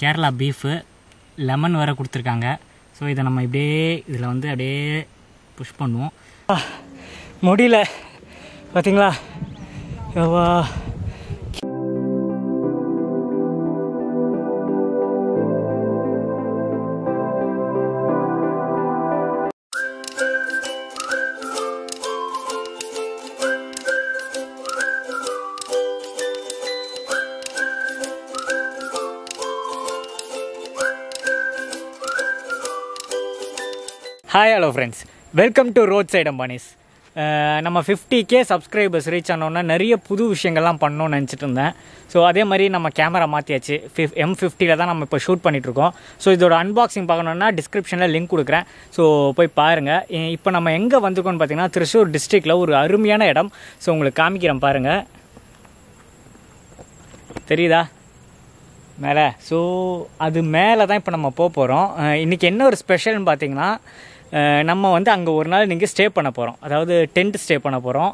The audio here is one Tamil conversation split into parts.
கேரளா பீஃபு லெமன் வேறு கொடுத்துருக்காங்க ஸோ இதை நம்ம இப்படியே இதில் வந்து அப்படியே புஷ் பண்ணுவோம் முடியல பார்த்தீங்களா எவ்வளோ friends welcome to road side Ambanis நம்ம ஃபிஃப்டி கே சப்ஸ்கிரைபர்ஸ் ரீச் ஆனோன்னா நிறைய புது விஷயங்கள்லாம் பண்ணணும்னு நினச்சிட்டு இருந்தேன் ஸோ அதே மாதிரி நம்ம கேமரா மாற்றியாச்சு ஃபிஃப் எம் ஃபிஃப்டியில் தான் நம்ம இப்போ ஷூட் பண்ணிகிட்ருக்கோம் ஸோ இதோட அன்பாக்சிங் பார்க்கணுன்னா டிஸ்கிரிப்ஷனில் லிங்க் கொடுக்குறேன் ஸோ போய் பாருங்கள் இப்போ நம்ம எங்கே வந்துக்கோன்னு பார்த்தீங்கன்னா திருச்சூர் டிஸ்ட்ரிக்டில் ஒரு அருமையான இடம் ஸோ உங்களுக்கு காமிக்கிறேன் பாருங்கள் தெரியுதா மேலே ஸோ அது மேலே தான் இப்போ நம்ம போக போகிறோம் இன்றைக்கி என்ன ஒரு ஸ்பெஷல்னு பார்த்தீங்கன்னா நம்ம வந்து அங்கே ஒரு நாள் நீங்கள் ஸ்டே பண்ண போகிறோம் அதாவது டென்ட் ஸ்டே பண்ண போகிறோம்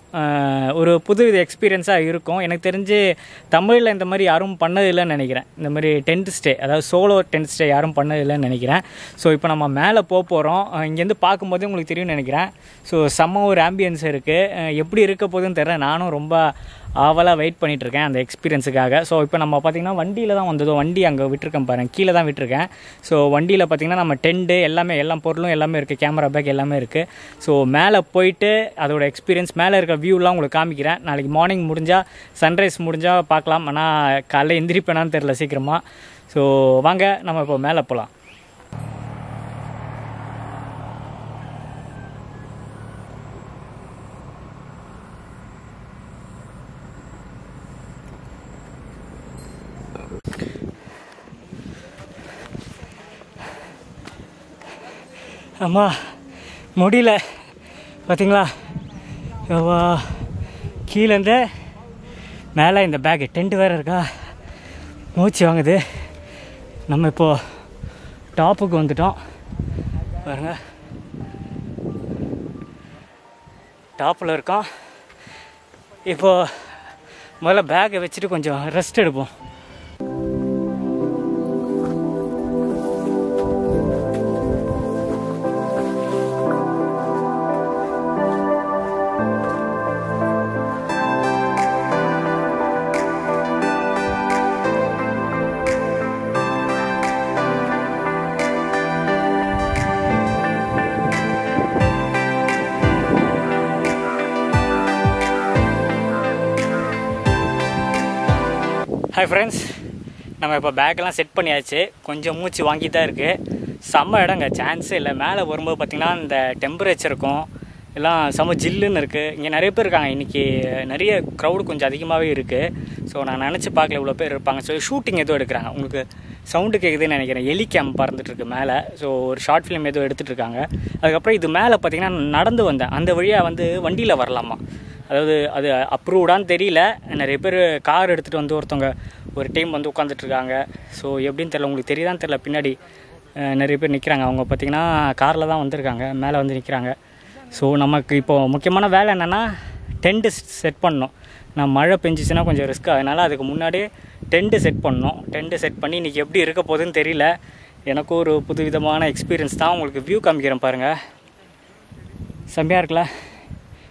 ஒரு புது வித எக்ஸ்பீரியன்ஸாக இருக்கும் எனக்கு தெரிஞ்சு தமிழில் இந்த மாதிரி யாரும் பண்ணதில்லைன்னு நினைக்கிறேன் இந்த மாதிரி டென்ட் ஸ்டே அதாவது சோலோ டென்ட் ஸ்டே யாரும் பண்ணதில்லைன்னு நினைக்கிறேன் ஸோ இப்போ நம்ம மேலே போக போகிறோம் இங்கேருந்து பார்க்கும்போதே உங்களுக்கு தெரியும்னு நினைக்கிறேன் ஸோ செம்ம ஒரு ஆம்பியன்ஸ் இருக்குது எப்படி இருக்க போதுன்னு தெரில நானும் ரொம்ப ஆவலாக வெயிட் பண்ணிகிட்ருக்கேன் அந்த எக்ஸ்பீரியன்ஸுக்காக ஸோ இப்போ நம்ம பார்த்திங்கன்னா வண்டியில் தான் வந்ததோ வண்டி அங்கே விட்டுருக்கேன் பாருங்கள் கீழே தான் விட்டுருக்கேன் ஸோ வண்டியில் பார்த்திங்கன்னா நம்ம டெண்டு எல்லாமே எல்லா பொருளும் எல்லாமே இருக்குது கேமரா பேக் எல்லாமே இருக்குது ஸோ மேலே போயிட்டு அதோட எக்ஸ்பீரியன்ஸ் மேலே இருக்க வியூலாம் உங்களுக்கு காமிக்கிறேன் நாளைக்கு மார்னிங் முடிஞ்சால் சன்ரைஸ் முடிஞ்சால் பார்க்கலாம் ஆனால் காலையில் எந்திரிப்பேனான்னு தெரில சீக்கிரமாக ஸோ வாங்க நம்ம இப்போ மேலே போகலாம் அம்மா முடியல பார்த்தீங்களா கீழேருந்து மேலே இந்த பேக்கு டென்ட்டு வேறு இருக்கா மூச்சு வாங்குது நம்ம இப்போது டாப்புக்கு வந்துட்டோம் பாருங்க டாப்பில் இருக்கோம் இப்போது முதல்ல பேக்கை வச்சுட்டு கொஞ்சம் ரெஸ்ட் எடுப்போம் ஹாய் ஃப்ரெண்ட்ஸ் நம்ம இப்போ பேக்கெல்லாம் செட் பண்ணியாச்சு கொஞ்சம் மூச்சு வாங்கி தான் இருக்குது செம்ம இடங்க சான்ஸே இல்லை மேலே வரும்போது பார்த்திங்கன்னா இந்த டெம்பரேச்சர் இருக்கும் எல்லாம் செம்ம ஜில்லுன்னு இருக்குது இங்கே நிறைய பேர் இருக்காங்க இன்றைக்கி நிறைய க்ரௌடு கொஞ்சம் அதிகமாகவே இருக்குது ஸோ நான் நினச்சி பார்க்கல இவ்வளோ பேர் இருப்பாங்க ஸோ ஷூட்டிங் எதுவும் எடுக்கிறாங்க உங்களுக்கு சவுண்டு கேட்குதுன்னு நினைக்கிறேன் எலி கேம் பறந்துட்டுருக்கு மேலே ஸோ ஒரு ஷார்ட் ஃபிலிம் எதுவும் இருக்காங்க அதுக்கப்புறம் இது மேலே பார்த்திங்கன்னா நடந்து வந்தேன் அந்த வழியாக வந்து வண்டியில் வரலாமா அதாவது அது அப்ரூவ்டான்னு தெரியல நிறைய பேர் கார் எடுத்துகிட்டு வந்து ஒருத்தவங்க ஒரு டைம் வந்து உட்காந்துட்ருக்காங்க ஸோ எப்படின்னு தெரில உங்களுக்கு தெரியுதான்னு தெரில பின்னாடி நிறைய பேர் நிற்கிறாங்க அவங்க பார்த்திங்கன்னா காரில் தான் வந்திருக்காங்க மேலே வந்து நிற்கிறாங்க ஸோ நமக்கு இப்போது முக்கியமான வேலை என்னென்னா டென்ட்டு செட் பண்ணணும் நான் மழை பெஞ்சிச்சுன்னா கொஞ்சம் ரிஸ்க் அதனால் அதுக்கு முன்னாடியே டென்ட்டு செட் பண்ணோம் டென்ட்டு செட் பண்ணி இன்றைக்கி எப்படி இருக்க போகுதுன்னு தெரியல எனக்கும் ஒரு புதுவிதமான எக்ஸ்பீரியன்ஸ் தான் உங்களுக்கு வியூ காமிக்கிறேன் பாருங்கள் செம்மையாக இருக்குல்ல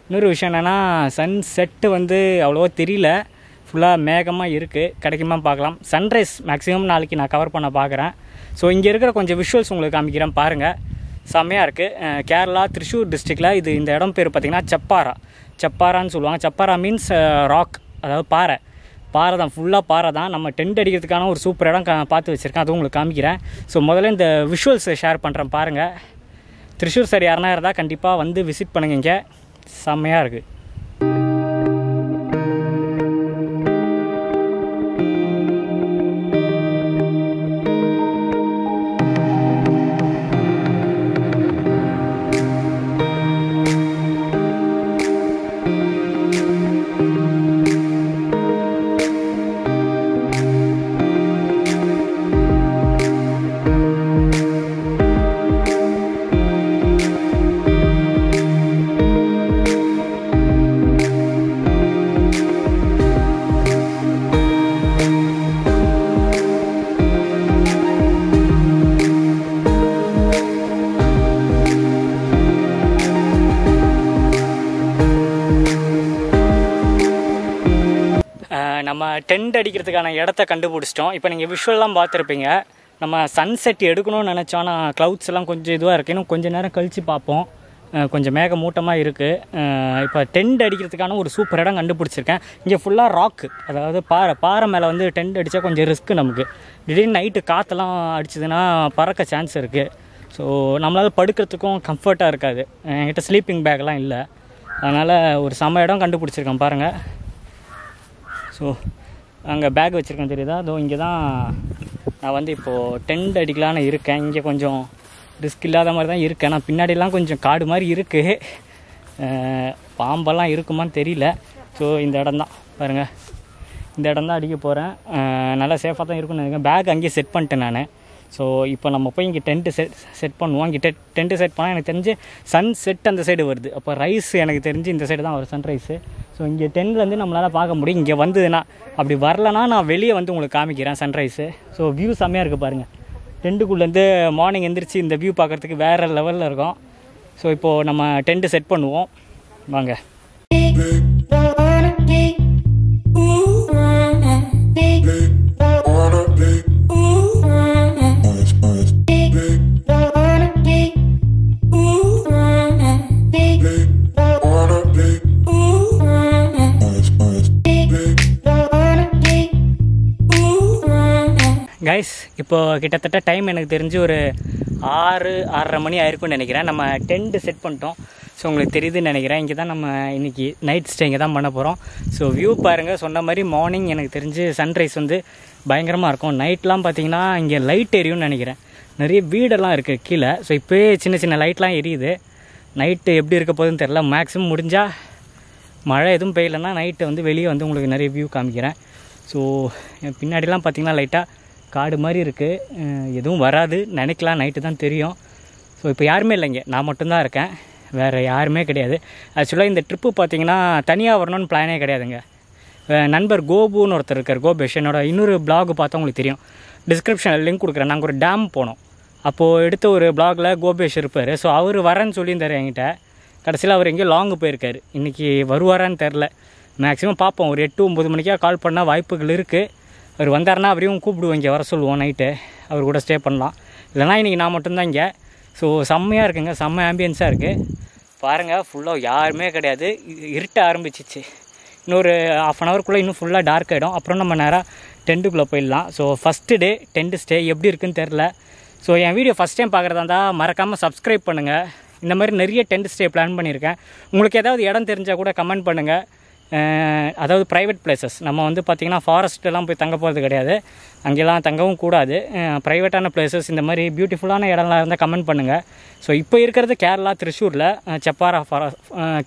இன்னொரு விஷயம் என்னென்னா சன் செட்டு வந்து அவ்வளோவா தெரியல ஃபுல்லாக மேகமாக இருக்குது கிடைக்குமா பார்க்கலாம் சன்ரைஸ் மேக்ஸிமம் நாளைக்கு நான் கவர் பண்ண பார்க்குறேன் ஸோ இங்கே இருக்கிற கொஞ்சம் விஷுவல்ஸ் உங்களுக்கு காமிக்கிறேன் பாருங்கள் செம்மையாக இருக்குது கேரளா திருஷூர் டிஸ்ட்ரிக்டில் இது இந்த இடம் பேர் பார்த்திங்கன்னா செப்பாரா செப்பாரான்னு சொல்லுவாங்க செப்பாரா மீன்ஸ் ராக் அதாவது பாறை பாறை தான் ஃபுல்லாக பாறை தான் நம்ம டென்ட் அடிக்கிறதுக்கான ஒரு சூப்பர் இடம் பார்த்து வச்சுருக்கேன் அதுவும் உங்களுக்கு காமிக்கிறேன் ஸோ முதல்ல இந்த விஷுவல்ஸை ஷேர் பண்ணுறேன் பாருங்கள் திருஷூர் சார் யாருனா இருந்தால் கண்டிப்பாக வந்து விசிட் பண்ணுங்க இங்கே செம்மையாக இருக்குது நம்ம டென்ட் அடிக்கிறதுக்கான இடத்த கண்டுபிடிச்சிட்டோம் இப்போ நீங்கள் விஷுவல்லாம் பார்த்துருப்பீங்க நம்ம சன்செட் எடுக்கணும்னு நினச்சோன்னா க்ளவுட்ஸ் எல்லாம் கொஞ்சம் இதுவாக இருக்குது இன்னும் கொஞ்சம் நேரம் கழித்து பார்ப்போம் கொஞ்சம் மேக மூட்டமாக இருக்குது இப்போ டென்ட் அடிக்கிறதுக்கான ஒரு சூப்பர் இடம் கண்டுபிடிச்சிருக்கேன் இங்கே ஃபுல்லாக ராக்கு அதாவது பாறை பாறை மேலே வந்து டென்ட் அடித்தா கொஞ்சம் ரிஸ்க்கு நமக்கு திடீர்னு நைட்டு காற்றெல்லாம் அடிச்சதுன்னா பறக்க சான்ஸ் இருக்குது ஸோ நம்மளால் படுக்கிறதுக்கும் கம்ஃபர்ட்டாக இருக்காது என்கிட்ட ஸ்லீப்பிங் பேக்லாம் இல்லை அதனால் ஒரு சம இடம் கண்டுபிடிச்சிருக்கேன் பாருங்கள் ஸோ அங்கே பேக் வச்சுருக்கேன் தெரியுதா அதுவும் இங்கே தான் நான் வந்து இப்போது டென்ட் அடிக்கலான்னு இருக்கேன் இங்கே கொஞ்சம் ரிஸ்க் இல்லாத மாதிரி தான் இருக்கேன் நான் பின்னாடிலாம் கொஞ்சம் காடு மாதிரி இருக்குது பாம்பெல்லாம் இருக்குமான்னு தெரியல ஸோ இந்த இடம் தான் பாருங்கள் இந்த இடம் தான் அடிக்க போகிறேன் நல்லா சேஃபாக தான் இருக்கும்னு நினைக்கிறேன் பேக் அங்கேயே செட் பண்ணிட்டேன் நான் ஸோ இப்போ நம்ம போய் இங்கே டென்ட்டு செட் செட் பண்ணுவோம் இங்கே டெட் டென்ட்டு செட் பண்ணால் எனக்கு தெரிஞ்சு சன் செட் அந்த சைடு வருது அப்போ ரைஸ் எனக்கு தெரிஞ்சு இந்த சைடு தான் வரும் சன்ரைஸு ஸோ இங்கே டென்லேருந்து நம்மளால் பார்க்க முடியும் இங்கே வந்ததுன்னா அப்படி வரலனா நான் வெளியே வந்து உங்களுக்கு காமிக்கிறேன் சன்ரைஸு ஸோ வியூ செம்மையாக இருக்குது பாருங்கள் டென்ட்டுக்குள்ளேருந்து மார்னிங் எழுந்திரிச்சு இந்த வியூ பார்க்குறதுக்கு வேறு லெவலில் இருக்கும் ஸோ இப்போது நம்ம டென்ட்டு செட் பண்ணுவோம் வாங்க கைஸ் இப்போது கிட்டத்தட்ட டைம் எனக்கு தெரிஞ்சு ஒரு ஆறு ஆறரை மணி ஆயிருக்கும்னு நினைக்கிறேன் நம்ம டென்ட்டு செட் பண்ணிட்டோம் ஸோ உங்களுக்கு தெரியுதுன்னு நினைக்கிறேன் இங்கே தான் நம்ம இன்றைக்கி நைட் ஸ்டே இங்கே தான் பண்ண போகிறோம் ஸோ வியூ பாருங்கள் சொன்ன மாதிரி மார்னிங் எனக்கு தெரிஞ்சு சன்ரைஸ் வந்து பயங்கரமாக இருக்கும் நைட்லாம் பார்த்தீங்கன்னா இங்கே லைட் எரியும்னு நினைக்கிறேன் நிறைய வீடெல்லாம் இருக்குது கீழே ஸோ இப்போயே சின்ன சின்ன லைட்லாம் எரியுது நைட்டு எப்படி இருக்க போகுதுன்னு தெரில மேக்ஸிமம் முடிஞ்சால் மழை எதுவும் பெய்யலைன்னா நைட்டு வந்து வெளியே வந்து உங்களுக்கு நிறைய வியூ காமிக்கிறேன் ஸோ பின்னாடிலாம் பார்த்திங்கன்னா லைட்டாக காடு மாதிரி இருக்குது எதுவும் வராது நினைக்கலாம் நைட்டு தான் தெரியும் ஸோ இப்போ யாருமே இல்லைங்க நான் மட்டும்தான் இருக்கேன் வேறு யாருமே கிடையாது ஆக்சுவலாக இந்த ட்ரிப்பு பார்த்தீங்கன்னா தனியாக வரணும்னு பிளானே கிடையாதுங்க நண்பர் கோபுன்னு ஒருத்தர் இருக்கார் கோபேஷ் என்னோடய இன்னொரு பிளாக் பார்த்தா உங்களுக்கு தெரியும் டிஸ்கிரிப்ஷனில் லிங்க் கொடுக்குறேன் நாங்கள் ஒரு டேம் போனோம் அப்போது எடுத்த ஒரு பிளாகில் கோபேஷ் இருப்பார் ஸோ அவர் வரேன்னு சொல்லியிருந்தார் என்கிட்ட கடைசியில் அவர் எங்கேயோ லாங்கு போயிருக்காரு இன்றைக்கி வருவாரான்னு தெரில மேக்ஸிமம் பார்ப்போம் ஒரு எட்டு ஒம்பது மணிக்காக கால் பண்ணால் வாய்ப்புகள் இருக்குது அவர் வந்தார்னா அவரையும் கூப்பிடுவோம் இங்கே வர சொல்லுவோம் நைட்டு அவர் கூட ஸ்டே பண்ணலாம் இல்லைனா இன்றைக்கி நான் மட்டும்தான் இங்கே ஸோ செம்மையாக இருக்குங்க செம்ம ஆம்பியன்ஸாக இருக்குது பாருங்கள் ஃபுல்லாக யாருமே கிடையாது இருட்ட ஆரம்பிச்சிச்சு இன்னொரு ஆஃப் அன் ஹவருக்குள்ளே இன்னும் ஃபுல்லாக டார்க் ஆகிடும் அப்புறம் நம்ம நேராக டென்ட்டுக்குள்ளே போயிடலாம் so first day tent stay எப்படி இருக்குன்னு தெரில ஸோ என் வீடியோ ஃபஸ்ட் டைம் பார்க்குறதா இருந்தால் மறக்காமல் சப்ஸ்கிரைப் பண்ணுங்கள் இந்த மாதிரி நிறைய டென்ட் ஸ்டே பிளான் பண்ணியிருக்கேன் உங்களுக்கு ஏதாவது இடம் தெரிஞ்சால் கூட கமெண்ட் பண்ணுங்கள் அதாவது ப்ரைவேட் பிளேசஸ் நம்ம வந்து பார்த்திங்கன்னா ஃபாரஸ்ட்டெல்லாம் போய் தங்க போகிறது கிடையாது அங்கெல்லாம் தங்கவும் கூடாது ப்ரைவேட்டான பிளேசஸ் இந்த மாதிரி பியூட்டிஃபுல்லான இடம்லாம் இருந்தால் கமெண்ட் பண்ணுங்கள் ஸோ இப்போ இருக்கிறது கேரளா திருச்சூரில் செப்பாரா ஃபாரஸ்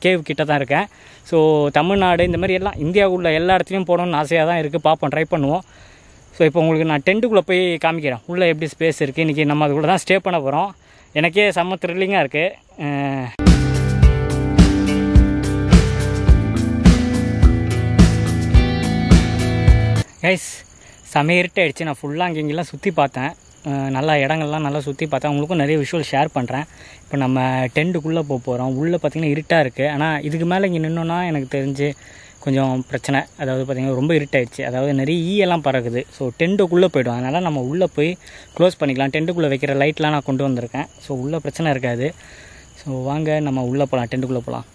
கேவ் கிட்ட தான் இருக்கேன் ஸோ தமிழ்நாடு இந்த மாதிரி எல்லாம் இந்தியா உள்ள எல்லா இடத்துலையும் போகணுன்னு ஆசையாக தான் இருக்குது பார்ப்போம் ட்ரை பண்ணுவோம் ஸோ இப்போ உங்களுக்கு நான் டென்ட்டுக்குள்ளே போய் காமிக்கிறேன் உள்ளே எப்படி ஸ்பேஸ் இருக்குது இன்றைக்கி நம்ம அதுக்குள்ளே தான் ஸ்டே பண்ண போகிறோம் எனக்கே செம்ம த்ரில்லிங்காக இருக்குது கைஸ் செமைய இருட்டாயிடுச்சு நான் ஃபுல்லாக அங்கே இங்கெல்லாம் சுற்றி பார்த்தேன் நல்லா இடங்கள்லாம் நல்லா சுற்றி பார்த்தேன் அவங்களுக்கும் நிறைய விஷுவல் ஷேர் பண்ணுறேன் இப்போ நம்ம டென்ட்டுக்குள்ளே போக போகிறோம் உள்ளே பார்த்திங்கன்னா இருட்டாக இருக்குது ஆனால் இதுக்கு மேலே இங்கே நின்றுன்னா எனக்கு தெரிஞ்சு கொஞ்சம் பிரச்சனை அதாவது பார்த்திங்கன்னா ரொம்ப இருட்டாயிடுச்சு அதாவது நிறைய ஈயெல்லாம் பறக்குது ஸோ டென்ட்டுக்குள்ளே போய்டும் அதனால் நம்ம உள்ளே போய் க்ளோஸ் பண்ணிக்கலாம் டென்ட்டுக்குள்ளே வைக்கிற லைட்லாம் நான் கொண்டு வந்திருக்கேன் ஸோ உள்ளே பிரச்சனை இருக்காது ஸோ வாங்க நம்ம உள்ளே போகலாம் டென்ட்டுக்குள்ளே போகலாம்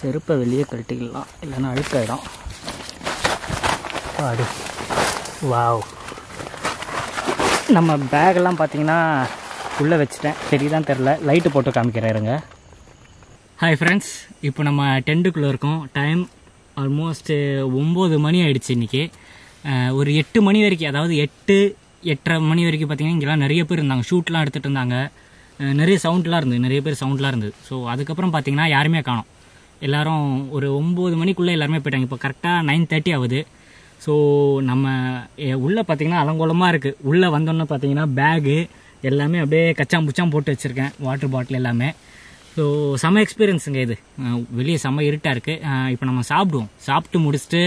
செருப்பை வெளியே கழட்டிக்கலாம் இல்லைன்னா அழுக்காயிடும் அடு வாவ் நம்ம பேக்கெல்லாம் பார்த்தீங்கன்னா உள்ளே வச்சுட்டேன் சரிதான் தெரில லைட்டு போட்டு காமிக்கிறேன் இருங்க ஹாய் ஃப்ரெண்ட்ஸ் இப்போ நம்ம டென்ட்டுக்குள்ளே இருக்கோம் டைம் ஆல்மோஸ்ட்டு ஒம்பது மணி ஆகிடுச்சு இன்றைக்கி ஒரு எட்டு மணி வரைக்கும் அதாவது எட்டு எட்டரை மணி வரைக்கும் பார்த்திங்கன்னா இங்கெல்லாம் நிறைய பேர் இருந்தாங்க ஷூட்லாம் எடுத்துகிட்டு இருந்தாங்க நிறைய சவுண்ட்லாம் இருந்தது நிறைய பேர் சவுண்ட்லாம் இருந்தது ஸோ அதுக்கப்புறம் பார்த்திங்கன்னா யாருமே காணும் எல்லோரும் ஒரு ஒம்பது மணிக்குள்ளே எல்லாருமே போயிட்டாங்க இப்போ கரெக்டாக நைன் தேர்ட்டி ஆகுது ஸோ நம்ம உள்ளே பார்த்தீங்கன்னா அலங்கோலமாக இருக்குது உள்ளே வந்தோன்னே பார்த்தீங்கன்னா பேகு எல்லாமே அப்படியே கச்சாம் புச்சாம் போட்டு வச்சுருக்கேன் வாட்டர் பாட்டில் எல்லாமே ஸோ செம எக்ஸ்பீரியன்ஸுங்க இது வெளியே செம்ம இருட்டாக இருக்குது இப்போ நம்ம சாப்பிடுவோம் சாப்பிட்டு முடிச்சுட்டு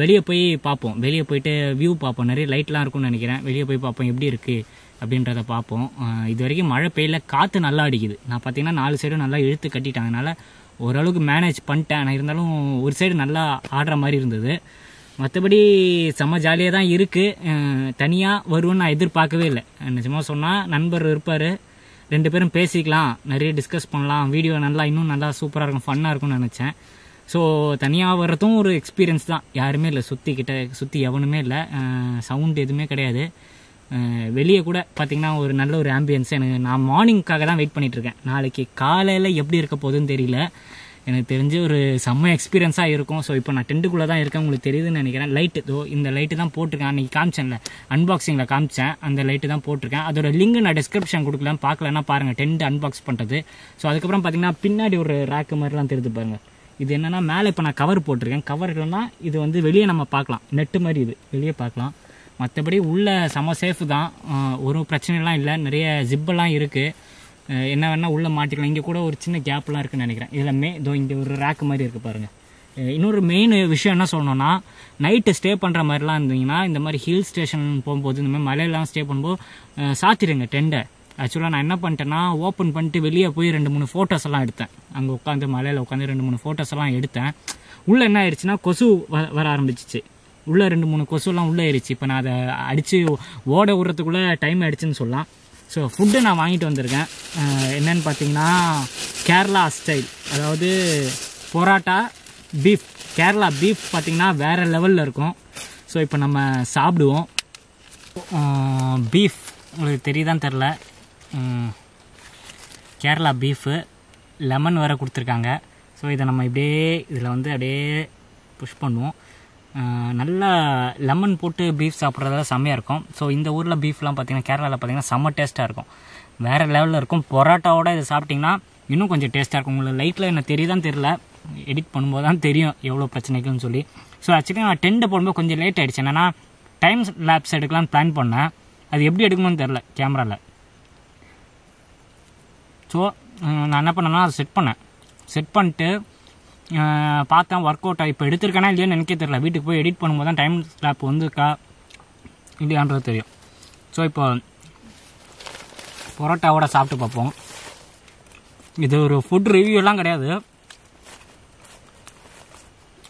வெளியே போய் பார்ப்போம் வெளியே போயிட்டு வியூ பார்ப்போம் நிறைய லைட்லாம் இருக்கும்னு நினைக்கிறேன் வெளியே போய் பார்ப்போம் எப்படி இருக்குது அப்படின்றத பார்ப்போம் இது வரைக்கும் மழை பெய்யல காற்று நல்லா அடிக்குது நான் பார்த்தீங்கன்னா நாலு சைடும் நல்லா இழுத்து கட்டிட்டாங்கனால ஓரளவுக்கு மேனேஜ் பண்ணிட்டேன் ஆனால் இருந்தாலும் ஒரு சைடு நல்லா ஆடுற மாதிரி இருந்தது மற்றபடி செம்ம ஜாலியாக தான் இருக்குது தனியாக வருவோன்னு நான் எதிர்பார்க்கவே இல்லை நிஜமாக சொன்னால் நண்பர் இருப்பார் ரெண்டு பேரும் பேசிக்கலாம் நிறைய டிஸ்கஸ் பண்ணலாம் வீடியோ நல்லா இன்னும் நல்லா சூப்பராக இருக்கும் ஃபன்னாக இருக்கும்னு நினச்சேன் ஸோ தனியாக வர்றதும் ஒரு எக்ஸ்பீரியன்ஸ் தான் யாருமே இல்லை சுற்றிக்கிட்ட சுற்றி எவனுமே இல்லை சவுண்ட் எதுவுமே கிடையாது வெளியே கூட பார்த்திங்கன்னா ஒரு நல்ல ஒரு ஆம்பியன்ஸ் எனக்கு நான் மார்னிங்க்காக தான் வெயிட் பண்ணிகிட்ருக்கேன் நாளைக்கு காலையில் எப்படி இருக்க போகுதுன்னு தெரியல எனக்கு தெரிஞ்சு ஒரு செம்ம எக்ஸ்பீரியன்ஸாக இருக்கும் ஸோ இப்போ நான் டென்ட்டுக்குள்ளே தான் இருக்கேன் உங்களுக்கு தெரியுதுன்னு நினைக்கிறேன் லைட்டு இந்த லைட்டு தான் போட்டிருக்கேன் அன்றைக்கி காமிச்சேன்ல அன்பாக்சிங்கில் காமிச்சேன் அந்த லைட்டு தான் போட்டிருக்கேன் அதோட லிங்க் நான் டிஸ்கிரிப்ஷன் கொடுக்கலாம் பார்க்கலன்னா பாருங்கள் டென்ட் அன்பாக்ஸ் பண்ணுறது ஸோ அதுக்கப்புறம் பார்த்திங்கன்னா பின்னாடி ஒரு ரேக்கு மாதிரிலாம் தெரிஞ்சு பாருங்கள் இது என்னென்னா மேலே இப்போ நான் கவர் போட்டிருக்கேன் கவர்லன்னா இது வந்து வெளியே நம்ம பார்க்கலாம் நெட்டு மாதிரி இது வெளியே பார்க்கலாம் மற்றபடி உள்ளே செம சேஃபு தான் ஒரு பிரச்சனைலாம் இல்லை நிறைய ஜிப்பெல்லாம் இருக்குது என்ன வேணால் உள்ளே மாட்டிக்கலாம் இங்கே கூட ஒரு சின்ன கேப்லாம் இருக்குதுன்னு நினைக்கிறேன் இதில் மே இதோ இங்கே ஒரு ரேக் மாதிரி இருக்குது பாருங்கள் இன்னொரு மெயின் விஷயம் என்ன சொல்லணும்னா நைட்டு ஸ்டே பண்ணுற மாதிரிலாம் இருந்தீங்கன்னா இந்த மாதிரி ஹில் ஸ்டேஷன் போகும்போது இந்த மாதிரி மலையெல்லாம் ஸ்டே பண்ணும்போது சாத்திடுங்க டெண்டை ஆக்சுவலாக நான் என்ன பண்ணிட்டேன்னா ஓப்பன் பண்ணிட்டு வெளியே போய் ரெண்டு மூணு ஃபோட்டோஸ் எல்லாம் எடுத்தேன் அங்கே உட்காந்து மலையில் உட்காந்து ரெண்டு மூணு ஃபோட்டோஸ் எல்லாம் எடுத்தேன் உள்ளே என்ன ஆயிடுச்சுன்னா கொசு வர ஆரம்பிச்சிச்சு உள்ளே ரெண்டு மூணு கொசுலாம் உள்ளே ஏறிச்சு இப்போ நான் அதை அடித்து ஓட விடுறதுக்குள்ளே டைம் ஆயிடுச்சுன்னு சொல்லலாம் ஸோ ஃபுட்டு நான் வாங்கிட்டு வந்திருக்கேன் என்னென்னு பார்த்தீங்கன்னா கேரளா ஸ்டைல் அதாவது பொராட்டா பீஃப் கேரளா பீஃப் பார்த்திங்கன்னா வேறு லெவலில் இருக்கும் ஸோ இப்போ நம்ம சாப்பிடுவோம் பீஃப் உங்களுக்கு தெரியுதான்னு தெரில கேரளா பீஃபு லெமன் வேறு கொடுத்துருக்காங்க ஸோ இதை நம்ம இப்படியே இதில் வந்து அப்படியே புஷ் பண்ணுவோம் நல்லா லெமன் போட்டு பீஃப் சாப்பிட்றதால செம்மையாக இருக்கும் ஸோ இந்த ஊரில் பீஃப்லாம் பார்த்திங்கன்னா கேரளாவில் பார்த்திங்கன்னா செம்ம டேஸ்ட்டாக இருக்கும் வேறு லெவலில் இருக்கும் பொராட்டாவோட இதை சாப்பிட்டிங்கன்னா இன்னும் கொஞ்சம் டேஸ்ட்டாக இருக்கும் உங்களுக்கு லைட்டில் என்ன தெரியுதான் தெரில எடிட் பண்ணும்போது தான் தெரியும் எவ்வளோ பிரச்சனைகள்னு சொல்லி ஸோ ஆக்சுவலி நான் டென்ட்டு போடும்போது கொஞ்சம் லேட் ஆகிடுச்சு என்னென்னா டைம் லேப்ஸ் எடுக்கலாம்னு பிளான் பண்ணேன் அது எப்படி எடுக்கணும்னு தெரில கேமராவில் ஸோ நான் என்ன பண்ணேன்னா அதை செட் பண்ணேன் செட் பண்ணிட்டு பார்த்தேன் ஒர்க் அவுட் இப்போ எடுத்திருக்கானா இல்லையான்னு எனக்கே தெரில வீட்டுக்கு போய் எடிட் பண்ணும்போது தான் டைம் ஸ்லாப் வந்துருக்கா இல்லையான்றது தெரியும் ஸோ இப்போ பரோட்டாவோட சாப்பிட்டு பார்ப்போம் இது ஒரு ஃபுட் ரிவ்யூலாம் கிடையாது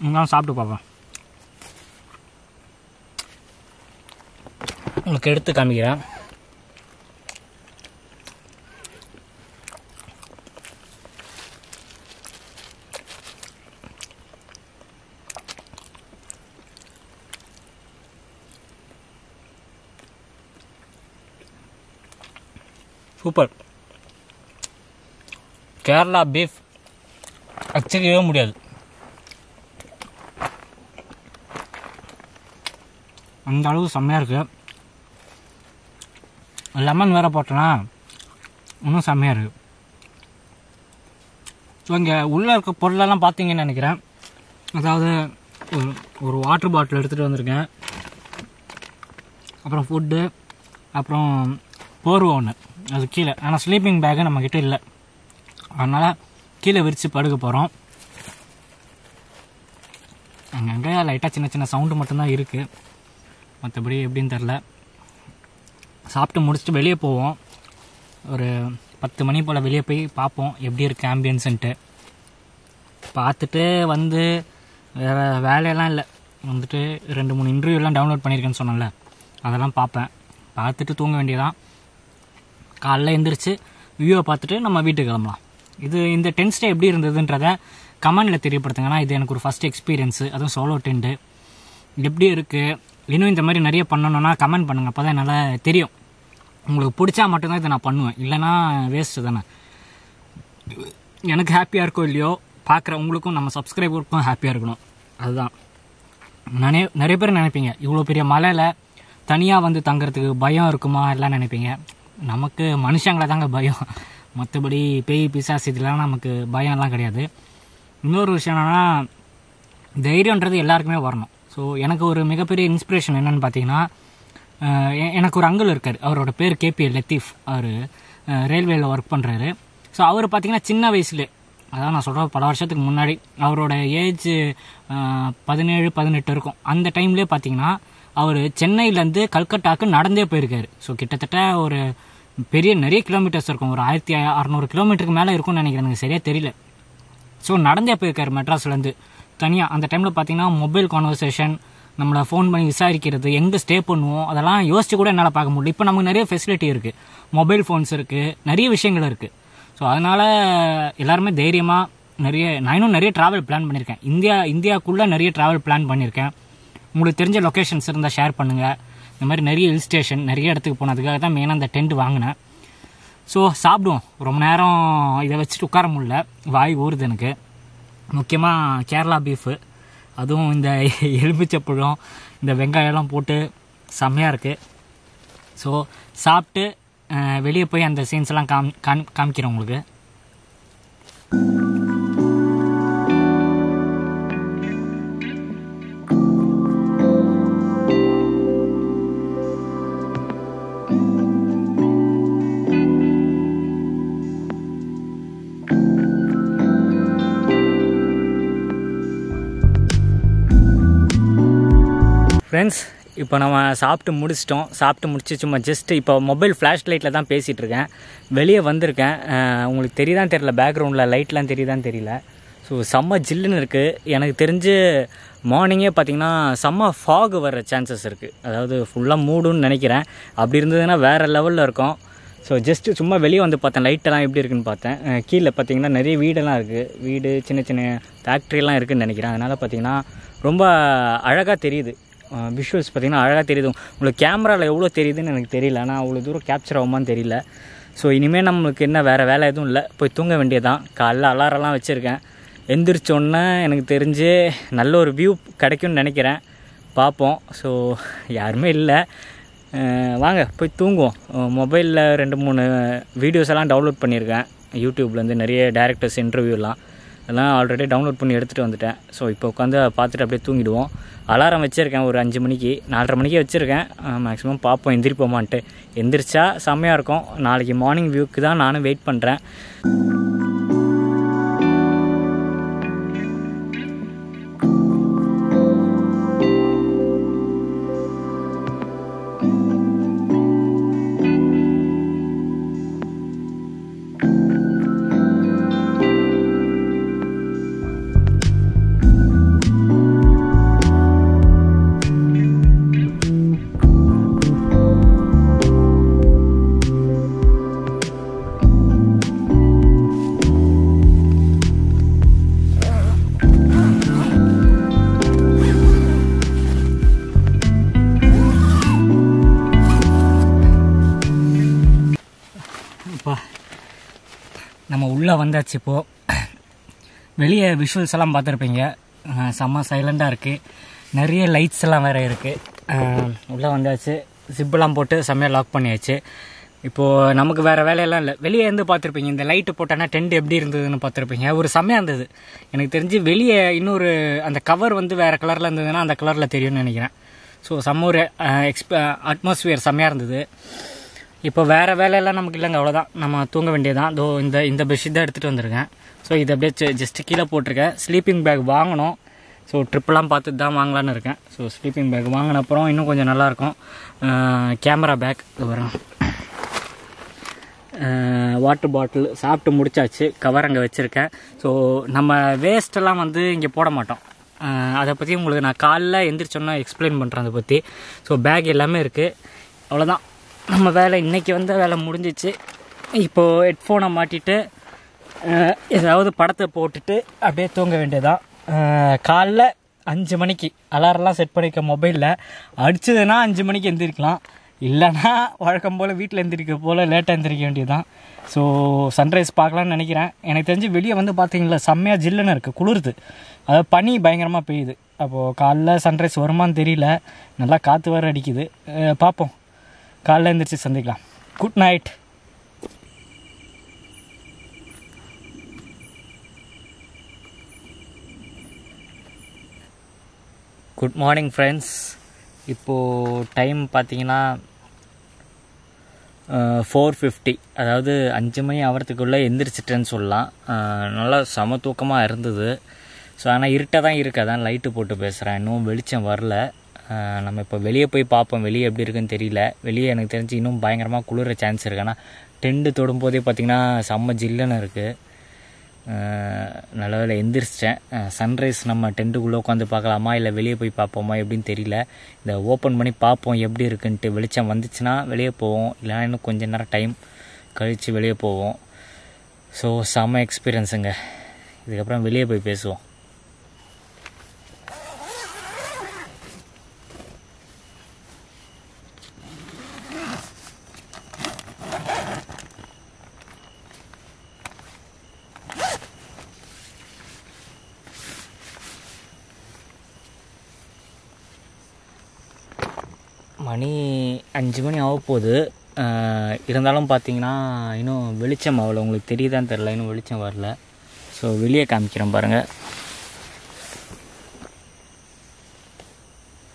இங்கெல்லாம் சாப்பிட்டு பார்ப்பேன் உங்களுக்கு எடுத்து காமிக்கிறேன் சூப்பர் கேரளா பீஃப் அச்சரிக்கவே முடியாது அந்த அளவுக்கு செம்மையாக இருக்குது லெமன் வேறு போட்டோன்னா இன்னும் செம்மையாக இருக்குது ஸோ இங்கே உள்ளே இருக்க பொருளெல்லாம் பார்த்தீங்கன்னு நினைக்கிறேன் அதாவது ஒரு ஒரு வாட்டர் பாட்டில் எடுத்துகிட்டு வந்திருக்கேன் அப்புறம் ஃபுட்டு அப்புறம் போர்வை ஒன்று அது கீழே ஆனால் ஸ்லீப்பிங் பேக்கு நம்மக்கிட்ட இல்லை அதனால் கீழே விரித்து படுக்க போகிறோம் அங்கே அங்கே லைட்டாக சின்ன சின்ன சவுண்டு மட்டும்தான் இருக்குது மற்றபடி எப்படின்னு தெரில சாப்பிட்டு முடிச்சுட்டு வெளியே போவோம் ஒரு பத்து மணி போல் வெளியே போய் பார்ப்போம் எப்படி இருக்குது ஆம்பியன்ஸுன்ட்டு பார்த்துட்டு வந்து வேறு வேலையெல்லாம் இல்லை வந்துட்டு ரெண்டு மூணு இன்டர்வியூலாம் டவுன்லோட் பண்ணியிருக்கேன்னு சொன்னேன்ல அதெல்லாம் பார்ப்பேன் பார்த்துட்டு தூங்க வேண்டியதான் காலைல எழுந்திரிச்சு வியூவை பார்த்துட்டு நம்ம வீட்டுக்கு கிளம்பலாம் இது இந்த டென்ஸ்டே ஸ்டே எப்படி இருந்ததுன்றத கமெண்டில் தெரியப்படுத்துங்கன்னா இது எனக்கு ஒரு ஃபஸ்ட் எக்ஸ்பீரியன்ஸு அதுவும் சோலோ டென்ட்டு எப்படி இருக்குது இன்னும் இந்த மாதிரி நிறைய பண்ணணும்னா கமெண்ட் பண்ணுங்கள் அப்போ தான் என்னால் தெரியும் உங்களுக்கு பிடிச்சா மட்டும்தான் இதை நான் பண்ணுவேன் இல்லைனா வேஸ்ட்டு தானே எனக்கு ஹாப்பியாக இருக்கோ இல்லையோ பார்க்குற உங்களுக்கும் நம்ம சப்ஸ்கிரைபருக்கும் ஹாப்பியாக இருக்கணும் அதுதான் நிறைய நிறைய பேர் நினைப்பீங்க இவ்வளோ பெரிய மலையில் தனியாக வந்து தங்குறதுக்கு பயம் இருக்குமா எல்லாம் நினைப்பீங்க நமக்கு மனுஷங்களை தாங்க பயம் மற்றபடி பேய் பிசாஸ் இதெல்லாம் நமக்கு பயம்லாம் கிடையாது இன்னொரு விஷயம் என்னென்னா தைரியன்றது எல்லாருக்குமே வரணும் ஸோ எனக்கு ஒரு மிகப்பெரிய இன்ஸ்பிரேஷன் என்னென்னு பார்த்தீங்கன்னா எனக்கு ஒரு அங்கிள் இருக்கார் அவரோட பேர் கேபி லத்தீஃப் அவர் ரயில்வேயில் ஒர்க் பண்ணுறாரு ஸோ அவர் பார்த்தீங்கன்னா சின்ன வயசுலேயே அதான் நான் சொல்கிறேன் பல வருஷத்துக்கு முன்னாடி அவரோட ஏஜ் பதினேழு பதினெட்டு இருக்கும் அந்த டைம்லேயே பார்த்தீங்கன்னா அவர் சென்னையிலேருந்து கல்கட்டாவுக்கு நடந்தே போயிருக்காரு ஸோ கிட்டத்தட்ட ஒரு பெரிய நிறைய கிலோமீட்டர்ஸ் இருக்கும் ஒரு ஆயிரத்தி அறநூறு கிலோமீட்டருக்கு மேலே இருக்கும்னு நினைக்கிறேன் எனக்கு சரியாக தெரியல ஸோ நடந்தே போயிருக்காரு மெட்ராஸ்லேருந்து தனியாக அந்த டைமில் பார்த்தீங்கன்னா மொபைல் கான்வர்சேஷன் நம்மளை ஃபோன் பண்ணி விசாரிக்கிறது எங்கே ஸ்டே பண்ணுவோம் அதெல்லாம் யோசிச்சு கூட என்னால் பார்க்க முடியல இப்போ நமக்கு நிறைய ஃபெசிலிட்டி இருக்குது மொபைல் ஃபோன்ஸ் இருக்குது நிறைய விஷயங்கள் இருக்குது ஸோ அதனால் எல்லாருமே தைரியமாக நிறைய இன்னும் நிறைய ட்ராவல் பிளான் பண்ணியிருக்கேன் இந்தியா இந்தியாவுக்குள்ளே நிறைய ட்ராவல் பிளான் பண்ணியிருக்கேன் உங்களுக்கு தெரிஞ்ச லொக்கேஷன்ஸ் இருந்தால் ஷேர் பண்ணுங்கள் இந்த மாதிரி நிறைய ஹில் ஸ்டேஷன் நிறைய இடத்துக்கு போனதுக்காக தான் மெயினாக அந்த டென்ட் வாங்கினேன் ஸோ சாப்பிடுவோம் ரொம்ப நேரம் இதை வச்சுட்டு உட்கார முடில வாய் ஊறுது எனக்கு முக்கியமாக கேரளா பீஃபு அதுவும் இந்த எலுமிச்சப்பழம் இந்த வெங்காயம்லாம் போட்டு செம்மையாக இருக்குது ஸோ சாப்பிட்டு வெளியே போய் அந்த சீன்ஸ்லாம் காம் காமிக்கிறேன் உங்களுக்கு ஃப்ரெண்ட்ஸ் இப்போ நம்ம சாப்பிட்டு முடிச்சிட்டோம் சாப்பிட்டு முடிச்சு சும்மா ஜஸ்ட்டு இப்போ மொபைல் ஃப்ளாஷ் லைட்டில் தான் பேசிகிட்டு இருக்கேன் வெளியே வந்திருக்கேன் உங்களுக்கு தெரியுதான் தெரியல பேக்ரவுண்டில் லைட்லாம் தெரியுதான் தெரியல ஸோ செம்ம ஜில்லுன்னு இருக்குது எனக்கு தெரிஞ்சு மார்னிங்கே பார்த்திங்கன்னா செம்ம ஃபாக் வர்ற சான்சஸ் இருக்குது அதாவது ஃபுல்லாக மூடுன்னு நினைக்கிறேன் அப்படி இருந்ததுன்னா வேறு லெவலில் இருக்கும் ஸோ ஜஸ்ட்டு சும்மா வெளியே வந்து பார்த்தேன் லைட்டெல்லாம் எப்படி இருக்குன்னு பார்த்தேன் கீழே பார்த்திங்கன்னா நிறைய வீடெல்லாம் இருக்குது வீடு சின்ன சின்ன ஃபேக்ட்ரிலாம் இருக்குதுன்னு நினைக்கிறேன் அதனால் பார்த்திங்கன்னா ரொம்ப அழகாக தெரியுது விஷுவல்ஸ் பார்த்திங்கன்னா அழகாக தெரியுது உங்களுக்கு கேமராவில் எவ்வளோ தெரியுதுன்னு எனக்கு தெரியல ஆனால் அவ்வளோ தூரம் கேப்சர் ஆகுமான்னு தெரியல ஸோ இனிமேல் நம்மளுக்கு என்ன வேறு வேலை எதுவும் இல்லை போய் தூங்க வேண்டியதான் காலைல அலாரெல்லாம் வச்சுருக்கேன் எந்திரிச்சோன்னே எனக்கு தெரிஞ்சு நல்ல ஒரு வியூ கிடைக்கும்னு நினைக்கிறேன் பார்ப்போம் ஸோ யாருமே இல்லை வாங்க போய் தூங்குவோம் மொபைலில் ரெண்டு மூணு வீடியோஸ் எல்லாம் டவுன்லோட் பண்ணியிருக்கேன் யூடியூப்லேருந்து நிறைய டேரக்டர்ஸ் இன்டர்வியூலாம் அதெல்லாம் ஆல்ரெடி டவுன்லோட் பண்ணி எடுத்துகிட்டு வந்துட்டேன் ஸோ இப்போ உட்காந்து பார்த்துட்டு அப்படியே தூங்கிடுவோம் அலாரம் வச்சுருக்கேன் ஒரு அஞ்சு மணிக்கு நாலரை மணிக்கே வச்சுருக்கேன் மேக்ஸிமம் பார்ப்போம் எந்திரிப்போமான்ட்டு எந்திரிச்சா செம்மையாக இருக்கும் நாளைக்கு மார்னிங் வியூக்கு தான் நானும் வெயிட் பண்ணுறேன் நம்ம உள்ளே வந்தாச்சு இப்போது வெளியே விஷுவல்ஸ் எல்லாம் பார்த்துருப்பீங்க செம்ம சைலண்டாக இருக்குது நிறைய லைட்ஸ் எல்லாம் வேறு இருக்குது உள்ளே வந்தாச்சு சிப்பெல்லாம் போட்டு செம்மையாக லாக் பண்ணியாச்சு இப்போது நமக்கு வேறு வேலையெல்லாம் இல்லை வெளியே இருந்து பார்த்துருப்பீங்க இந்த லைட்டு போட்டோன்னா டென்ட் எப்படி இருந்ததுன்னு பார்த்துருப்பீங்க ஒரு செம்மையாக இருந்தது எனக்கு தெரிஞ்சு வெளியே இன்னொரு அந்த கவர் வந்து வேறு கலரில் இருந்ததுன்னா அந்த கலரில் தெரியும்னு நினைக்கிறேன் ஸோ செம்ம ஒரு எக்ஸ்ப அட்மாஸ்ஃபியர் செம்மையாக இருந்தது இப்போ வேறு வேலையெல்லாம் நமக்கு இல்லைங்க அவ்வளோதான் நம்ம தூங்க வேண்டியதான் தோ இந்த இந்த பெட்ஷீட் தான் எடுத்துகிட்டு வந்திருக்கேன் ஸோ இது அப்படியே ஜஸ்ட்டு கீழே போட்டிருக்கேன் ஸ்லீப்பிங் பேக் வாங்கணும் ஸோ ட்ரிப்பெலாம் பார்த்துட்டு தான் வாங்கலான்னு இருக்கேன் ஸோ ஸ்லீப்பிங் பேக் வாங்கின அப்புறம் இன்னும் கொஞ்சம் நல்லாயிருக்கும் கேமரா பேக் வரும் வாட்டர் பாட்டில் சாப்பிட்டு முடிச்சாச்சு கவர் அங்கே வச்சுருக்கேன் ஸோ நம்ம வேஸ்ட்டெல்லாம் வந்து இங்கே போட மாட்டோம் அதை பற்றி உங்களுக்கு நான் காலைல எந்திரிச்சோன்னா எக்ஸ்பிளைன் பண்ணுறேன் அதை பற்றி ஸோ பேக் எல்லாமே இருக்குது அவ்வளோதான் நம்ம வேலை இன்றைக்கி வந்து வேலை முடிஞ்சிச்சு இப்போது ஹெட்ஃபோனை மாட்டிட்டு ஏதாவது படத்தை போட்டுட்டு அப்படியே தூங்க வேண்டியதான் காலைல அஞ்சு மணிக்கு அலாரெல்லாம் செட் பண்ணிக்க மொபைலில் அடிச்சதுன்னா அஞ்சு மணிக்கு எந்திரிக்கலாம் இல்லைனா வழக்கம் போல் வீட்டில் எந்திரிக்க போல் லேட்டாக எந்திரிக்க வேண்டியதுதான் ஸோ சன்ரைஸ் பார்க்கலான்னு நினைக்கிறேன் எனக்கு தெரிஞ்சு வெளியே வந்து பார்த்தீங்களா செம்மையாக ஜில்லுன்னு இருக்குது குளிருது அதாவது பனி பயங்கரமாக பெய்யுது அப்போது காலைல சன்ரைஸ் வருமானு தெரியல நல்லா காற்று வேறு அடிக்குது பார்ப்போம் காலைல எழுந்திரிச்சு சந்திக்கலாம் good night good morning friends இப்போது டைம் பார்த்தீங்கன்னா ஃபோர் ஃபிஃப்டி அதாவது அஞ்சு மணி ஆகிறதுக்குள்ளே எந்திரிச்சிட்டேன்னு சொல்லலாம் நல்லா சம தூக்கமாக இருந்தது ஸோ ஆனால் இருட்டாக தான் இருக்க தான் லைட்டு போட்டு பேசுகிறேன் இன்னும் வெளிச்சம் வரல நம்ம இப்போ வெளியே போய் பார்ப்போம் வெளியே எப்படி இருக்குன்னு தெரியல வெளியே எனக்கு தெரிஞ்சு இன்னும் பயங்கரமாக குளிர சான்ஸ் இருக்குது ஆனால் டெண்டு தொடும்போதே பார்த்திங்கன்னா செம்ம ஜில்லுன்னு இருக்குது நல்ல வேலை எந்திரிச்சிட்டேன் சன்ரைஸ் நம்ம டென்ட்டுக்குள்ளே உட்காந்து பார்க்கலாமா இல்லை வெளியே போய் பார்ப்போமா எப்படின்னு தெரியல இந்த ஓப்பன் பண்ணி பார்ப்போம் எப்படி இருக்குன்ட்டு வெளிச்சம் வந்துச்சுன்னா வெளியே போவோம் இல்லைனா இன்னும் கொஞ்சம் நேரம் டைம் கழித்து வெளியே போவோம் ஸோ செம்ம எக்ஸ்பீரியன்ஸுங்க இதுக்கப்புறம் வெளியே போய் பேசுவோம் மணி அஞ்சு மணி ஆக போகுது இருந்தாலும் பார்த்தீங்கன்னா இன்னும் வெளிச்சம் அவ்வளோ உங்களுக்கு தெரியுதான்னு தெரில இன்னும் வெளிச்சம் வரல ஸோ வெளியே காமிக்கிறோம் பாருங்கள்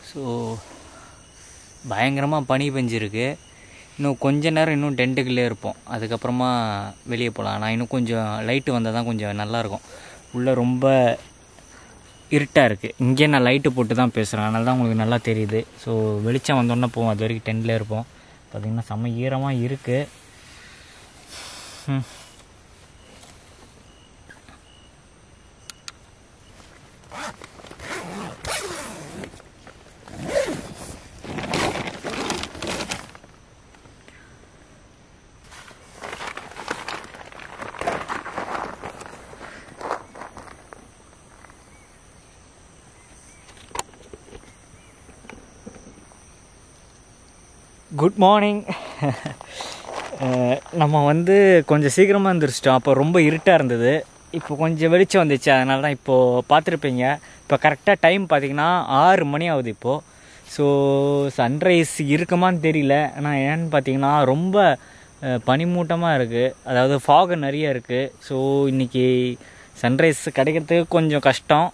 ஸோ பயங்கரமாக பனி பெஞ்சிருக்கு இன்னும் கொஞ்ச நேரம் இன்னும் டென்ட்டுக்குள்ளே இருப்போம் அதுக்கப்புறமா வெளியே போகலாம் ஆனால் இன்னும் கொஞ்சம் லைட்டு வந்தால் தான் கொஞ்சம் நல்லாயிருக்கும் உள்ளே ரொம்ப இருட்டாக இருக்குது இங்கே நான் லைட்டு போட்டு தான் பேசுகிறேன் அதனால தான் உங்களுக்கு நல்லா தெரியுது ஸோ வெளிச்சம் வந்தோன்னே போவோம் அது வரைக்கும் டென்ட்டில் இருப்போம் பார்த்திங்கன்னா செம்ம ஈரமாக இருக்குது குட் மார்னிங் நம்ம வந்து கொஞ்சம் சீக்கிரமாக இருந்துருச்சிட்டோம் அப்போ ரொம்ப இருட்டாக இருந்தது இப்போ கொஞ்சம் வெளிச்சம் வந்துச்சு அதனால தான் இப்போது பார்த்துருப்பீங்க இப்போ கரெக்டாக டைம் பார்த்திங்கன்னா ஆறு மணி ஆகுது இப்போது ஸோ சன்ரைஸ் இருக்குமான்னு தெரியல ஆனால் ஏன்னு பார்த்தீங்கன்னா ரொம்ப பனிமூட்டமாக இருக்குது அதாவது ஃபாக நிறைய இருக்குது ஸோ இன்றைக்கி சன்ரைஸ் கிடைக்கிறதுக்கு கொஞ்சம் கஷ்டம்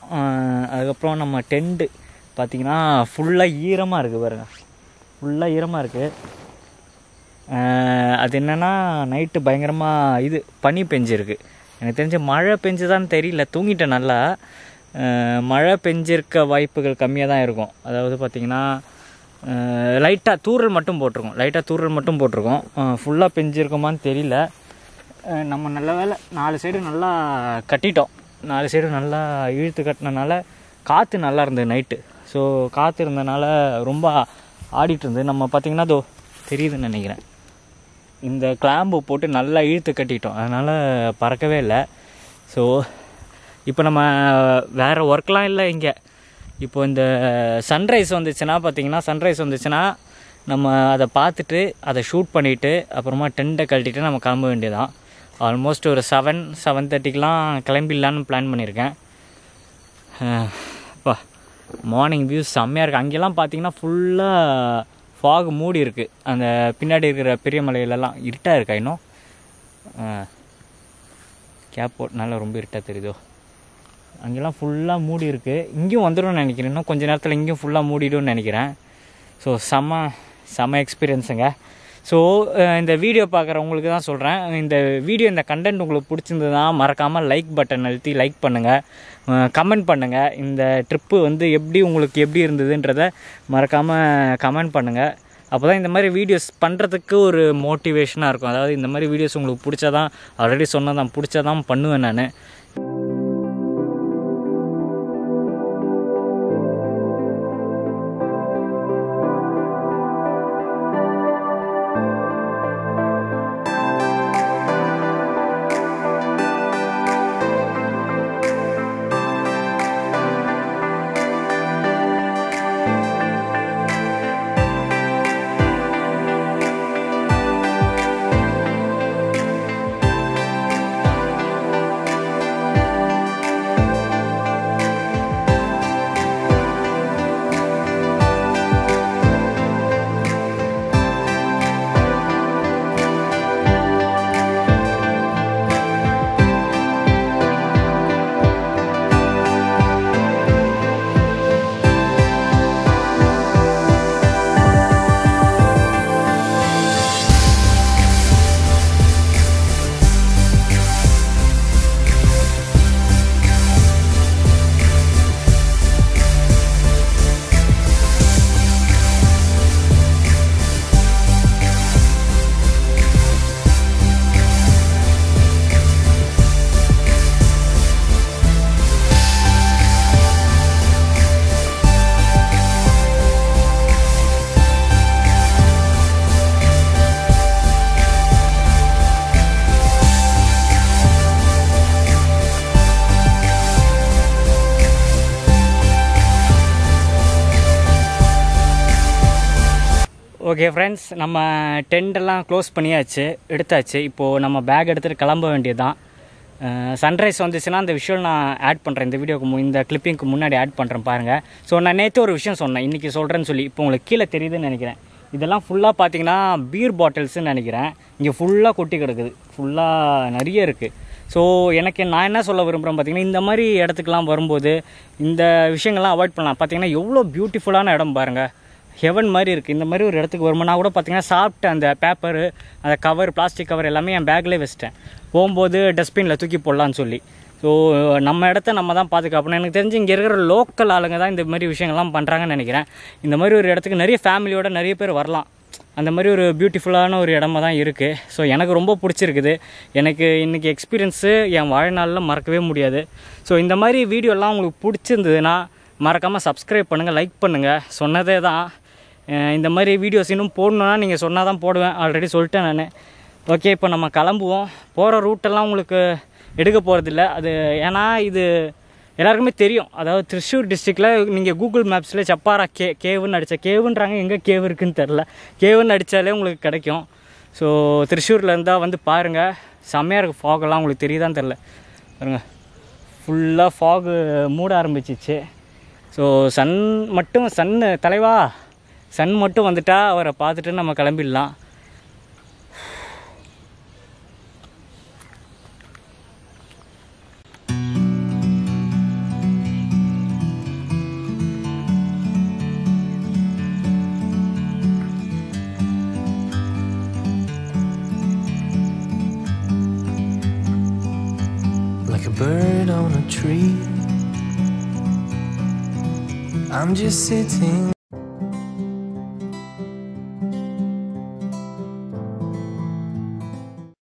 அதுக்கப்புறம் நம்ம டென்ட்டு பார்த்திங்கன்னா ஃபுல்லாக ஈரமாக இருக்குது பாருங்கள் ஃபுல்லாக ஈரமாக இருக்குது அது என்னென்னா நைட்டு பயங்கரமாக இது பனி பெஞ்சிருக்கு எனக்கு தெரிஞ்ச மழை பெஞ்சுதான்னு தெரியல தூங்கிட்டேன் நல்லா மழை பெஞ்சிருக்க வாய்ப்புகள் கம்மியாக தான் இருக்கும் அதாவது பார்த்திங்கன்னா லைட்டாக தூரல் மட்டும் போட்டிருக்கோம் லைட்டாக தூரல் மட்டும் போட்டிருக்கோம் ஃபுல்லாக பெஞ்சிருக்கோமான்னு தெரியல நம்ம நல்ல வேலை நாலு சைடு நல்லா கட்டிட்டோம் நாலு சைடு நல்லா இழுத்து கட்டினனால காற்று நல்லா இருந்தது நைட்டு ஸோ காற்று இருந்தனால ரொம்ப ஆடிட்டு இருந்து நம்ம பார்த்தீங்கன்னா அதோ தெரியுதுன்னு நினைக்கிறேன் இந்த கிளாம்பு போட்டு நல்லா இழுத்து கட்டிட்டோம் அதனால் பறக்கவே இல்லை ஸோ இப்போ நம்ம வேறு ஒர்க்லாம் இல்லை இங்கே இப்போ இந்த சன்ரைஸ் வந்துச்சுன்னா பார்த்திங்கன்னா சன்ரைஸ் வந்துச்சுன்னா நம்ம அதை பார்த்துட்டு அதை ஷூட் பண்ணிவிட்டு அப்புறமா டென்ட்டை கழட்டிட்டு நம்ம கிளம்ப வேண்டியதுதான் ஆல்மோஸ்ட் ஒரு செவன் செவன் தேர்ட்டிக்கெலாம் கிளம்பிடலான்னு பிளான் பண்ணியிருக்கேன் மார்னிங் வியூஸ் செம்மையாக இருக்குது அங்கெல்லாம் பார்த்தீங்கன்னா ஃபுல்லாக ஃபாக் மூடி இருக்குது அந்த பின்னாடி இருக்கிற பெரிய மலையிலலாம் இருட்டாக இருக்கா இன்னும் கேப் போட்டனால ரொம்ப இருட்டாக தெரியுதோ அங்கெல்லாம் ஃபுல்லாக மூடி இருக்குது இங்கேயும் வந்துடும்னு நினைக்கிறேன் இன்னும் கொஞ்சம் நேரத்தில் இங்கேயும் ஃபுல்லாக மூடிடும்னு நினைக்கிறேன் ஸோ செம்ம செம்ம எக்ஸ்பீரியன்ஸுங்க ஸோ இந்த வீடியோ பார்க்குறவங்களுக்கு தான் சொல்கிறேன் இந்த வீடியோ இந்த கண்டென்ட் உங்களுக்கு பிடிச்சிருந்ததுன்னா மறக்காமல் லைக் பட்டன் அழுத்தி லைக் பண்ணுங்கள் கமெண்ட் பண்ணுங்கள் இந்த ட்ரிப்பு வந்து எப்படி உங்களுக்கு எப்படி இருந்ததுன்றத மறக்காமல் கமெண்ட் பண்ணுங்கள் அப்போ தான் இந்த மாதிரி வீடியோஸ் பண்ணுறதுக்கு ஒரு மோட்டிவேஷனாக இருக்கும் அதாவது இந்த மாதிரி வீடியோஸ் உங்களுக்கு பிடிச்சா தான் ஆல்ரெடி சொன்னதான் பிடிச்சா தான் பண்ணுவேன் நான் ஓகே ஃப்ரெண்ட்ஸ் நம்ம டென்டெல்லாம் க்ளோஸ் பண்ணியாச்சு எடுத்தாச்சு இப்போது நம்ம பேக் எடுத்துகிட்டு கிளம்ப வேண்டியது தான் சன்ரைஸ் வந்துச்சுன்னா அந்த விஷயம் நான் ஆட் பண்ணுறேன் இந்த வீடியோக்கு இந்த கிளிப்பிங்க்கு முன்னாடி ஆட் பண்ணுறேன் பாருங்கள் ஸோ நான் நேற்று ஒரு விஷயம் சொன்னேன் இன்றைக்கி சொல்கிறேன்னு சொல்லி இப்போ உங்களுக்கு கீழே தெரியுதுன்னு நினைக்கிறேன் இதெல்லாம் ஃபுல்லாக பார்த்தீங்கன்னா பீர் பாட்டில்ஸ்னு நினைக்கிறேன் இங்கே ஃபுல்லாக கொட்டி கிடக்குது ஃபுல்லாக நிறைய இருக்குது ஸோ எனக்கு நான் என்ன சொல்ல விரும்புகிறேன் பார்த்தீங்கன்னா இந்த மாதிரி இடத்துக்குலாம் வரும்போது இந்த விஷயங்கள்லாம் அவாய்ட் பண்ணலாம் பார்த்தீங்கன்னா எவ்வளோ பியூட்டிஃபுல்லான இடம் பாருங்கள் ஹெவன் மாதிரி இருக்குது இந்த மாதிரி ஒரு இடத்துக்கு வருமானா கூட பார்த்தீங்கன்னா சாப்பிட்ட அந்த பேப்பரு அந்த கவர் பிளாஸ்டிக் கவர் எல்லாமே என் பேக்லேயே வச்சுட்டேன் போகும்போது டஸ்ட்பினில் தூக்கி போடலான்னு சொல்லி ஸோ நம்ம இடத்த நம்ம தான் பார்த்துக்கணும் எனக்கு தெரிஞ்சு இங்கே இருக்கிற லோக்கல் ஆளுங்க தான் இந்த மாதிரி விஷயங்கள்லாம் பண்ணுறாங்கன்னு நினைக்கிறேன் இந்த மாதிரி ஒரு இடத்துக்கு நிறைய ஃபேமிலியோட நிறைய பேர் வரலாம் அந்த மாதிரி ஒரு பியூட்டிஃபுல்லான ஒரு இடமா தான் இருக்குது ஸோ எனக்கு ரொம்ப பிடிச்சிருக்குது எனக்கு இன்றைக்கி எக்ஸ்பீரியன்ஸு என் வாழ்நாளில் மறக்கவே முடியாது ஸோ இந்த மாதிரி வீடியோலாம் உங்களுக்கு பிடிச்சிருந்ததுன்னா மறக்காமல் சப்ஸ்கிரைப் பண்ணுங்கள் லைக் பண்ணுங்கள் சொன்னதே தான் இந்த மாதிரி வீடியோஸ் இன்னும் போடணுன்னா நீங்கள் சொன்னால் தான் போடுவேன் ஆல்ரெடி சொல்லிட்டேன் நான் ஓகே இப்போ நம்ம கிளம்புவோம் போகிற ரூட்டெல்லாம் உங்களுக்கு எடுக்க போகிறதில்ல அது ஏன்னா இது எல்லாருக்குமே தெரியும் அதாவது திருச்சூர் டிஸ்ட்ரிக்டில் நீங்கள் கூகுள் மேப்ஸில் சப்பாரா கே கேவுன்னு அடித்தா கேவுன்றாங்க எங்கே கேவு இருக்குதுன்னு தெரில கேவுன்னு அடித்தாலே உங்களுக்கு கிடைக்கும் ஸோ திருச்சூரில் இருந்தால் வந்து பாருங்கள் செம்மையாக இருக்குது ஃபாகெல்லாம் உங்களுக்கு தெரியுதான் தெரில பாருங்கள் ஃபுல்லாக ஃபாகு மூட ஆரம்பிச்சிச்சு ஸோ சன் மட்டும் சன்னு தலைவா சன் மட்டும் வந்துட்டால் அவரை பார்த்துட்டு நம்ம கிளம்பிடலாம் bird on a tree. I'm just sitting.